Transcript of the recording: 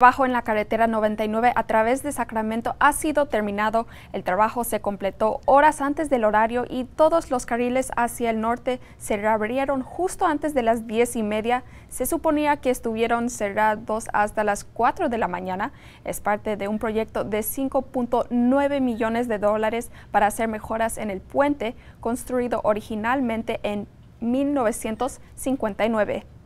trabajo en la carretera 99 a través de Sacramento ha sido terminado. El trabajo se completó horas antes del horario y todos los carriles hacia el norte se reabrieron justo antes de las 10 y media. Se suponía que estuvieron cerrados hasta las 4 de la mañana. Es parte de un proyecto de 5.9 millones de dólares para hacer mejoras en el puente construido originalmente en 1959.